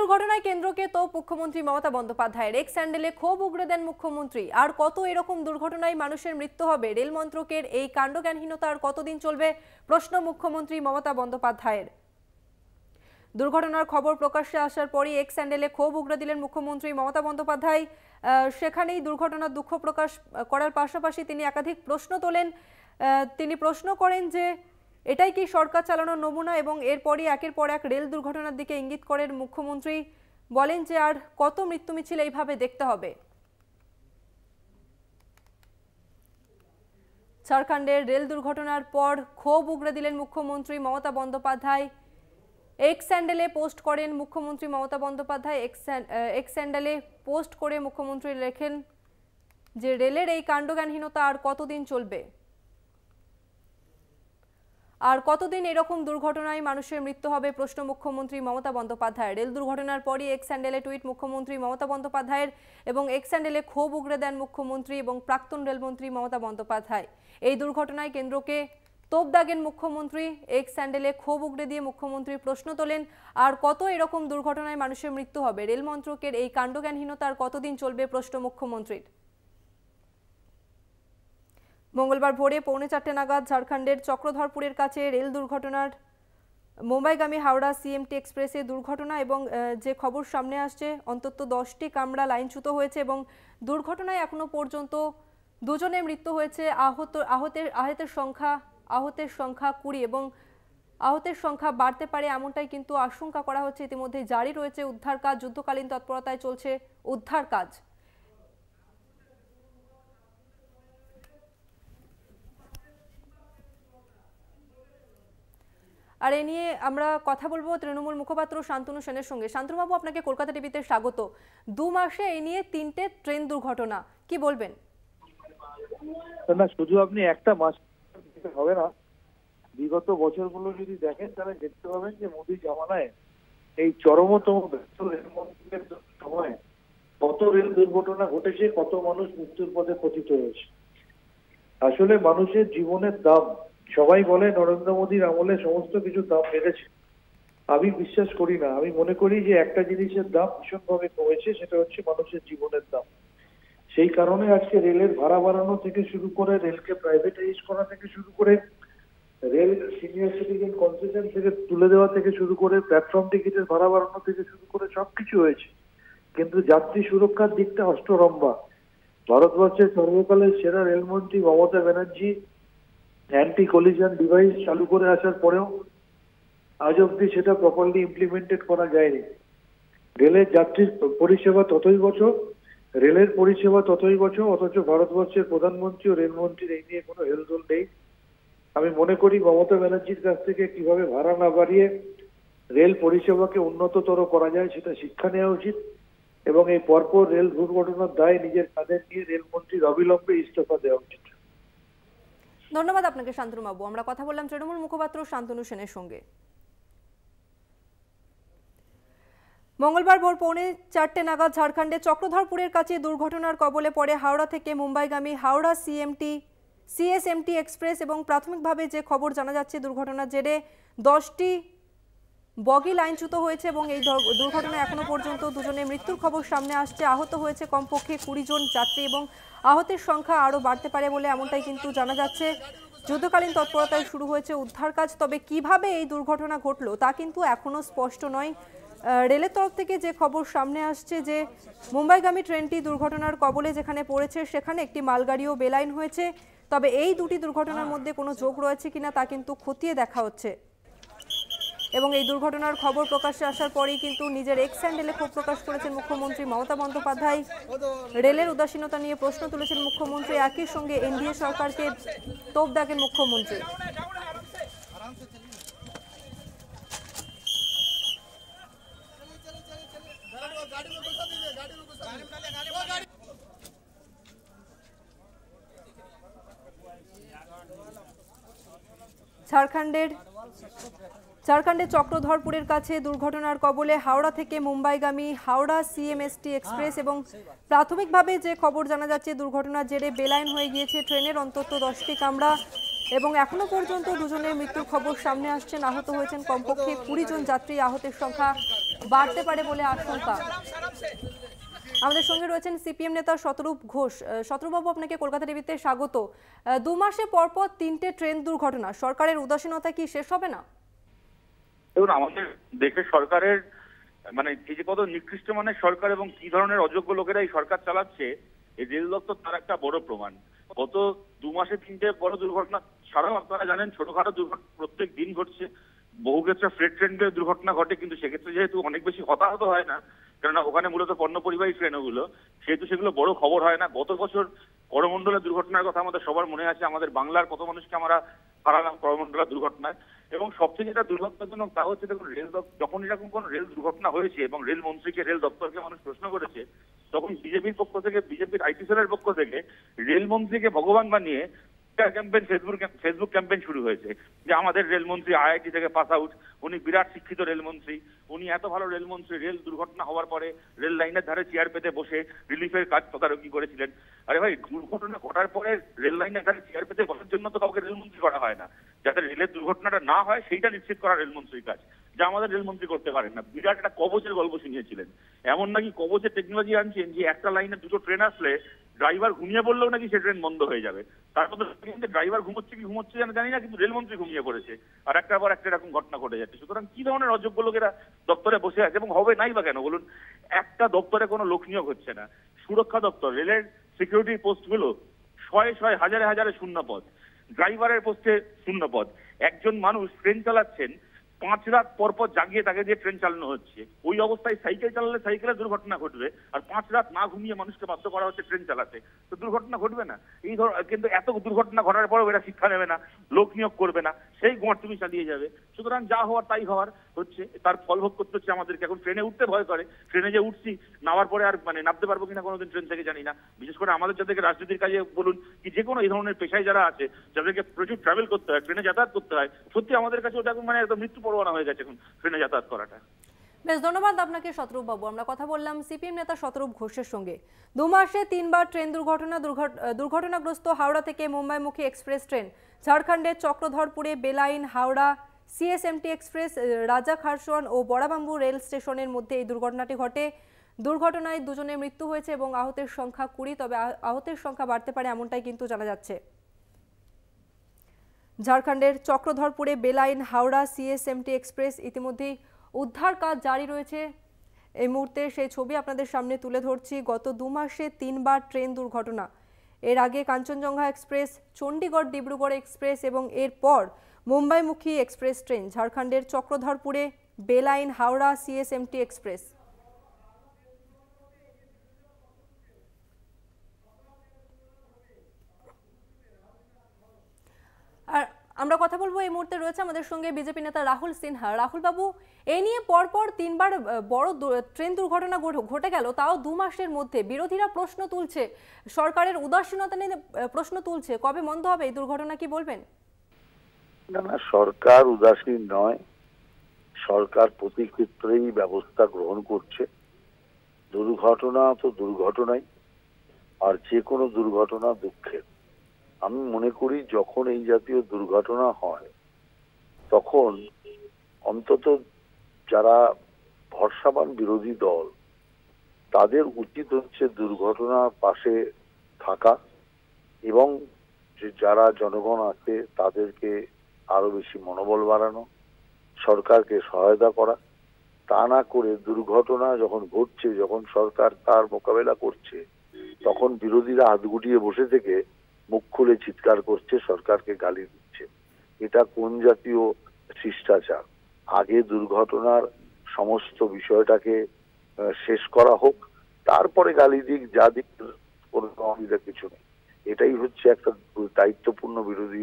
দুর্ঘটনায় কেন্দ্রকে তো মুখ্যমন্ত্রী মমতা বন্দ্যোপাধ্যায় রেক স্যান্ডেলে ক্ষোভ উগড়ে দেন মুখ্যমন্ত্রী আর কত এরকম দুর্ঘটনায় মানুষের মৃত্যু হবে রেল মন্ত্রকের এই কাণ্ডজ্ঞানহীনতার আর কতদিন চলবে প্রশ্ন মুখ্যমন্ত্রী মমতা বন্দ্যোপাধ্যায়ের দুর্ঘটনার খবর প্রকাশ্যে আসার পরই এক স্যান্ডেলে ক্ষোভ উগড়ে দিলেন মুখ্যমন্ত্রী মমতা বন্দ্যোপাধ্যায় সেখানেই দুর্ঘটনার দুঃখ প্রকাশ করার পাশাপাশি তিনি একাধিক প্রশ্ন তোলেন তিনি প্রশ্ন করেন যে এটাই কি সরকার চালানোর নমুনা এবং এরপরই একের পর এক রেল দুর্ঘটনার দিকে ইঙ্গিত করেন মুখ্যমন্ত্রী বলেন যে আর কত মৃত্যু মিছিল এইভাবে দেখতে হবে ঝাড়খণ্ডের রেল দুর্ঘটনার পর ক্ষোভ উগড়ে দিলেন মুখ্যমন্ত্রী মমতা বন্দ্যোপাধ্যায় এক্স স্যান্ডেলে পোস্ট করেন মুখ্যমন্ত্রী মমতা বন্দ্যোপাধ্যায় এক্স স্যান্ডেলে পোস্ট করে মুখ্যমন্ত্রী লেখেন যে রেলের এই কাণ্ডজ্ঞানহীনতা আর কতদিন চলবে আর কতদিন এরকম দুর্ঘটনায় মানুষের মৃত্যু হবে প্রশ্ন মুখ্যমন্ত্রী মমতা বন্দ্যোপাধ্যায় রেল দুর্ঘটনার পরই এক্স স্যান্ডেলে টুইট মুখ্যমন্ত্রী মমতা বন্দ্যোপাধ্যায়ের এবং এক্স স্যান্ডেলে ক্ষোভ উগড়ে দেন মুখ্যমন্ত্রী এবং প্রাক্তন রেলমন্ত্রী মমতা বন্দ্যোপাধ্যায় এই দুর্ঘটনায় কেন্দ্রকে তোপ দাগেন মুখ্যমন্ত্রী এক স্যান্ডেলে ক্ষোভ উগড়ে দিয়ে মুখ্যমন্ত্রী প্রশ্ন তোলেন আর কত এরকম দুর্ঘটনায় মানুষের মৃত্যু হবে রেল মন্ত্রকের এই কাণ্ডজ্ঞানহীনতার কতদিন চলবে প্রশ্ন মুখ্যমন্ত্রীর মঙ্গলবার ভোরে পৌনে চারটে নাগাদ ঝাড়খণ্ডের চক্রধরপুরের কাছে রেল দুর্ঘটনার মুম্বাইগামী হাওড়া সিএমটি এক্সপ্রেসে দুর্ঘটনা এবং যে খবর সামনে আসছে অন্তত দশটি কামরা লাইনচ্যুত হয়েছে এবং দুর্ঘটনায় এখনও পর্যন্ত দুজনের মৃত্যু হয়েছে আহত আহতের আহতের সংখ্যা আহতের সংখ্যা কুড়ি এবং আহতের সংখ্যা বাড়তে পারে এমনটাই কিন্তু আশঙ্কা করা হচ্ছে ইতিমধ্যে জারি রয়েছে উদ্ধার কাজ যুদ্ধকালীন তৎপরতায় চলছে উদ্ধার কাজ আর এ নিয়ে আমরা কথা বলবো তৃণমূল মুখপাত্র শান্তনু সেনের সঙ্গে শান্তনুবাবু আপনাকে কলকাতা টিভিতে স্বাগত দু মাসে এ নিয়ে তিনটে ট্রেন দুর্ঘটনা কি বলবেন না শুধু আপনি একটা মাস হবে না বিগত বছরগুলো যদি দেখেন তাহলে দেখতে পাবেন যে মোদী জামানায় এই চরমতম ব্যস্ত রেলমন্ত্রীর সময় কত রেল দুর্ঘটনা ঘটেছে কত মানুষ মৃত্যুর পথে পতিত হয়েছে আসলে মানুষের জীবনের দাম সবাই বলে নরেন্দ্র মোদীর আমলে সমস্ত কিছু দাম বেড়েছে আমি বিশ্বাস করি না আমি মনে করি যে একটা জিনিসের দাম ভীষণভাবে কমেছে সেটা হচ্ছে মানুষের জীবনের দাম সেই কারণে আজকে রেলের ভাড়া বাড়ানো থেকে শুরু করে রেলকে প্রাইভেটাইজ করা থেকে শুরু করে রেল সিনিয়র সিটিজেন কনসেশন থেকে তুলে দেওয়া থেকে শুরু করে প্ল্যাটফর্ম টিকিটের ভাড়া বাড়ানো থেকে শুরু করে সবকিছু হয়েছে কিন্তু যাত্রী সুরক্ষার দিকটা অষ্টরম্বা ভারতবর্ষের সর্বকালের সেরা রেলমন্ত্রী Mamata Banerjee anti collision device চালু করে আসার পরেও আজ অবধি সেটা প্রপারলি ইমপ্লিমেন্টেড করা যায়নি রেলের যাত্রীর পরিষেবা ততই বছর রেলের পরিষেবা ততই বছর অথচ ভারতবর্ষের প্রধানমন্ত্রী ও রেলমন্ত্রীর এই নিয়ে কোনো হেলদোল নেই আমি মনে করি মমতা ব্যানার্জির কাছ থেকে কিভাবে ভাড়া না বাড়িয়ে রেল পরিষেবাকে উন্নততর করা যায় সেটা শিক্ষা নেওয়া উচিত এবং এই পরপর রেল দুর্ঘটনার দায় নিজের কাঁধে নিয়ে রেলমন্ত্রীর অবিলম্বে ইস্তফা দেওয়া উচিত ধন্যবাদ আপনাকে বাবু আমরা কথা বললাম তৃণমূল মুখপাত্র শান্তনু সেনের সঙ্গে মঙ্গলবার ভোর পৌনে চারটে নাগাদ ঝাড়খণ্ডে চক্রধরপুরের কাছে দুর্ঘটনার কবলে পড়ে হাওড়া থেকে মুম্বাইগামী হাওড়া সিএমটি সিএসএমটি এক্সপ্রেস এবং প্রাথমিকভাবে যে খবর জানা যাচ্ছে দুর্ঘটনার জেরে দশটি বগি লাইনচ্যুত হয়েছে এবং এই দুর্ঘটনায় এখনো পর্যন্ত দুজনের মৃত্যুর খবর সামনে আসছে আহত হয়েছে কমপক্ষে কুড়ি জন যাত্রী এবং আহতের সংখ্যা আরও বাড়তে পারে বলে এমনটাই কিন্তু জানা যাচ্ছে যুদ্ধকালীন তৎপরতায় শুরু হয়েছে উদ্ধার কাজ তবে কিভাবে এই দুর্ঘটনা ঘটলো তা কিন্তু এখনও স্পষ্ট নয় রেলের তরফ থেকে যে খবর সামনে আসছে যে মুম্বাইগামী ট্রেনটি দুর্ঘটনার কবলে যেখানে পড়েছে সেখানে একটি মালগাড়িও বেলাইন হয়েছে তবে এই দুটি দুর্ঘটনার মধ্যে কোনো যোগ রয়েছে কিনা তা কিন্তু খতিয়ে দেখা হচ্ছে এবং এই দুর্ঘটনার খবর প্রকাশ্যে আসার পরেই কিন্তু নিজের এক্স হ্যান্ডেলে ক্ষোভ প্রকাশ করেছেন মুখ্যমন্ত্রী মমতা বন্দ্যোপাধ্যায় রেলের উদাসীনতা নিয়ে প্রশ্ন তুলেছেন মুখ্যমন্ত্রী একই সঙ্গে এনডিএ সরকারকে তোপ দাগেন মুখ্যমন্ত্রী ঝাড়খণ্ডের ঝাড়খণ্ডে চক্রধরপুরের কাছে দুর্ঘটনার কবলে হাওড়া থেকে মুম্বাইগামী হাওড়া সিএমএসটি এক্সপ্রেস এবং প্রাথমিকভাবে যে খবর জানা যাচ্ছে দুর্ঘটনার জেরে বেলাইন হয়ে গিয়েছে ট্রেনের অন্তত দশটি কামড়া এবং এখনো পর্যন্ত দুজনের মৃত্যুর খবর সামনে আসছেন আহত হয়েছেন কমপক্ষে কুড়ি জন যাত্রী আহতের সংখ্যা বাড়তে পারে বলে আশঙ্কা আমাদের সঙ্গে রয়েছেন সিপিএম নেতা শতরূপ ঘোষ শতরূপবাবু আপনাকে কলকাতা টিভিতে স্বাগত দু মাসে পরপর তিনটে ট্রেন দুর্ঘটনা সরকারের উদাসীনতা কি শেষ হবে না দেখুন আমাদের দেশের সরকারের মানে এই যে কত নিকৃষ্ট মানের সরকার এবং কি ধরনের অযোগ্য লোকেরা এই সরকার চালাচ্ছে এই রেল দপ্তর তার একটা বড় প্রমাণ গত দু মাসে তিনটে বড় দুর্ঘটনা ছাড়াও আপনারা জানেন ছোটখাটো দুর্ঘটনা প্রত্যেক দিন ঘটছে বহু ক্ষেত্রে ফ্রেট ট্রেন দুর্ঘটনা ঘটে কিন্তু সেক্ষেত্রে যেহেতু অনেক বেশি হতাহত হয় না কেননা ওখানে মূলত পণ্য পরিবাহী ওগুলো সেহেতু সেগুলো বড় খবর হয় না গত বছর করমণ্ডলের দুর্ঘটনার কথা আমাদের সবার মনে আছে আমাদের বাংলার কত মানুষকে আমরা হারালাম করমণ্ডলের দুর্ঘটনায় এবং সবচেয়ে যেটা দুর্ভাগ্যজনক তা হচ্ছে দেখুন রেল যখন এরকম কোন রেল দুর্ঘটনা হয়েছে এবং রেল মন্ত্রীকে রেল দপ্তরকে মানুষ প্রশ্ন করেছে তখন বিজেপির পক্ষ থেকে বিজেপির আইটি সেলের পক্ষ থেকে রেলমন্ত্রীকে ভগবান বানিয়ে একটা ক্যাম্পেন ফেসবুক ফেসবুক ক্যাম্পেন শুরু হয়েছে যে আমাদের রেলমন্ত্রী আইআইটি থেকে পাস আউট উনি বিরাট শিক্ষিত রেলমন্ত্রী উনি এত ভালো রেলমন্ত্রী রেল দুর্ঘটনা হওয়ার পরে রেল লাইনের ধারে চেয়ার পেতে বসে রিলিফের কাজ তদারকি করেছিলেন আরে ভাই দুর্ঘটনা ঘটার পরে রেল লাইনের ধারে চেয়ার পেতে বসার জন্য তো কাউকে রেলমন্ত্রী করা হয় না যাতে রেলের দুর্ঘটনাটা না হয় সেইটা নিশ্চিত করা রেলমন্ত্রীর কাজ যা আমাদের রেলমন্ত্রী করতে পারেন না বিরাট একটা কবচের গল্প শুনিয়েছিলেন এমন নাকি কবচে টেকনোলজি আনছেন যে একটা লাইনে দুটো ট্রেন আসলে ড্রাইভার ঘুমিয়ে পড়লেও নাকি সে ট্রেন বন্ধ হয়ে যাবে তারপর কিন্তু ড্রাইভার ঘুমোচ্ছে কি ঘুমোচ্ছে জানা জানি না কিন্তু রেলমন্ত্রী ঘুমিয়ে পড়েছে আর একটা পর একটা এরকম ঘটনা ঘটে যাচ্ছে সুতরাং কি ধরনের অযোগ্য লোকেরা দপ্তরে বসে আছে এবং হবে নাই বা কেন বলুন একটা দপ্তরে কোনো লোক নিয়োগ হচ্ছে না সুরক্ষা দপ্তর রেলের সিকিউরিটি পোস্টগুলো শয়ে শয়ে হাজারে হাজারে শূন্য পদ ড্রাইভারের পোস্টে শূন্য পদ একজন মানুষ ট্রেন চালাচ্ছেন পাঁচ রাত পর পর জাগিয়ে তাকে দিয়ে ট্রেন চালানো হচ্ছে ওই অবস্থায় সাইকেল চালালে সাইকেলের দুর্ঘটনা ঘটবে আর পাঁচ রাত না ঘুমিয়ে মানুষকে বাধ্য করা হচ্ছে ট্রেন চালাতে তো দুর্ঘটনা ঘটবে না এই ধর কিন্তু এত দুর্ঘটনা ঘটার পরও এরা শিক্ষা নেবে না লোক নিয়োগ করবে না সেই গড় তুমি চালিয়ে যাবে সুতরাং যা হওয়ার তাই হওয়ার হচ্ছে তার ফল ভোগ করতে হচ্ছে আমাদেরকে এখন ট্রেনে উঠতে ভয় করে ট্রেনে যে উঠছি নামার পরে আর মানে নামতে পারবো কিনা কোনোদিন ট্রেন থেকে জানি না বিশেষ করে আমাদের যাদেরকে রাজনীতির কাজে বলুন কি যে কোনো এই ধরনের পেশায় যারা আছে যাদেরকে প্রচুর ট্রাভেল করতে হয় ট্রেনে যাতায়াত করতে হয় সত্যি আমাদের কাছে ওটা মানে একদম মৃত্যু পরোয়ানা হয়ে গেছে এখন ট্রেনে যাতায়াত করাটা বেশ ধন্যবাদ আপনাকে শতরূপ বাবু আমরা কথা বললাম সিপিএম নেতা শতরূপ ঘোষের সঙ্গে দু মাসে তিনবার ট্রেন দুর্ঘটনা দুর্ঘটনাগ্রস্ত হাওড়া থেকে মুম্বাইমুখী এক্সপ্রেস ট্রেন ঝাড়খণ্ডের চক্রধরপুরে বেলাইন Howrah CSMT express Rajkharsawan ও বড়াবাম্বু রেল স্টেশনের মধ্যে এই দুর্ঘটনাটি ঘটে দুর্ঘটনায় দুজনের মৃত্যু হয়েছে এবং আহতের সংখ্যা কুড়ি তবে আহতের সংখ্যা বাড়তে পারে এমনটাই কিন্তু জানা যাচ্ছে ঝাড়খণ্ডের চক্রধরপুরে বেলাইন হাওড়া সিএসএমটি এক্সপ্রেস ইতিমধ্যেই উদ্ধার কাজ জারি রয়েছে এই মুহূর্তে সেই ছবি আপনাদের সামনে তুলে ধরছি গত দু মাসে তিনবার ট্রেন দুর্ঘটনা এর আগে কাঞ্চনজঙ্ঘা এক্সপ্রেস চণ্ডীগড় ডিব্রুগড় এক্সপ্রেস এবং এরপর মুম্বাইমুখী এক্সপ্রেস ট্রেন ঝাড়খণ্ডের চক্রধরপুরে বেলাইন হাওড়া সিএসএমটি এক্সপ্রেস আমরা কথা বলবো এই মুহূর্তে রয়েছে আমাদের সঙ্গে বিজেপি নেতা রাহুল সিনহা রাহুল বাবু এ নিয়ে পরপর তিনবার বড় ট্রেন দুর্ঘটনা ঘটে গেল তাও দু মাসের মধ্যে বিরোধীরা প্রশ্ন তুলছে সরকারের উদাসীনতা নিয়ে প্রশ্ন তুলছে কবে বন্ধ হবে এই দুর্ঘটনা কি বলবেন না না সরকার উদাসীন নয় সরকার প্রতি ক্ষেত্রেই ব্যবস্থা গ্রহণ করছে দুর্ঘটনা তো দুর্ঘটনাই আর যে কোনো দুর্ঘটনা দুঃখের আমি মনে করি যখন এই জাতীয় দুর্ঘটনা হয় তখন অন্তত যারা ভরসাবান বিরোধী দল তাদের উচিত হচ্ছে দুর্ঘটনার পাশে থাকা এবং যে যারা জনগণ আছে তাদেরকে আরো বেশি মনোবল বাড়ানো সরকারকে সহায়তা করা তা না করে দুর্ঘটনা যখন ঘটছে যখন সরকার তার মোকাবেলা করছে তখন বিরোধীরা হাত গুটিয়ে বসে থেকে মুখ খুলে চিৎকার করছে সরকারকে গালি দিচ্ছে এটা কোন জাতীয় শিষ্টাচার আগে দুর্ঘটনার সমস্ত বিষয়টাকে শেষ করা হোক তারপরে গালি দিক যা দিক অসুবিধা কিছু নেই এটাই হচ্ছে একটা দায়িত্বপূর্ণ বিরোধী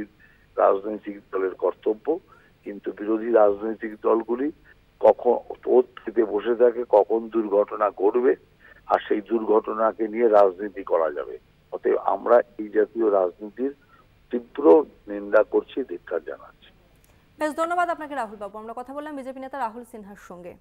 রাজনৈতিক দলের কর্তব্য কিন্তু বিরোধী রাজনৈতিক দলগুলি কখন ওর থেকে বসে থাকে কখন দুর্ঘটনা ঘটবে আর সেই দুর্ঘটনাকে নিয়ে রাজনীতি করা যাবে অতএব আমরা এই জাতীয় রাজনীতির তীব্র নিন্দা করছি ধিক্ষার জানাচ্ছি বেশ ধন্যবাদ আপনাকে রাহুল বাবু আমরা কথা বললাম বিজেপি নেতা রাহুল সিনহার সঙ্গে